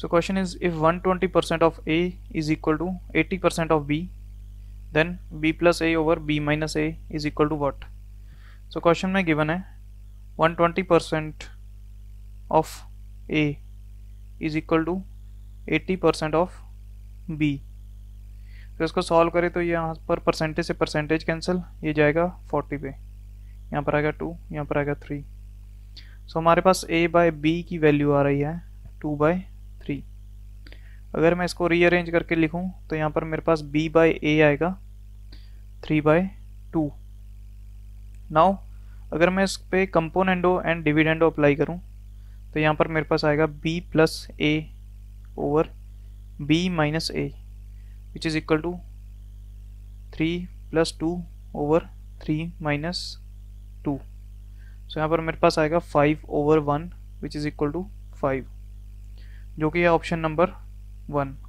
so question is if 120% of a is equal to 80% of b then b plus a over b minus a is equal to what so question में given है 120% of a is equal to 80% of b तो इसको solve करें तो यहाँ पर percentage से percentage cancel ये जाएगा 40 पे यहाँ पर आएगा 2 यहाँ पर आएगा 3 सो so, हमारे पास a बाय बी की वैल्यू आ रही है 2 बाय थ्री अगर मैं इसको रीअरेंज करके लिखूं तो यहाँ पर मेरे पास b बाई ए आएगा थ्री बाय टू नाउ अगर मैं इस पर कंपोनेंडो एंड डिविडेंडो अप्लाई करूँ तो यहाँ पर मेरे पास आएगा b plus A over b minus A which is equal to three plus two over three minus two so यहाँ पर मेरे पास आएगा five over one which is equal to five जो कि है ऑप्शन नंबर वन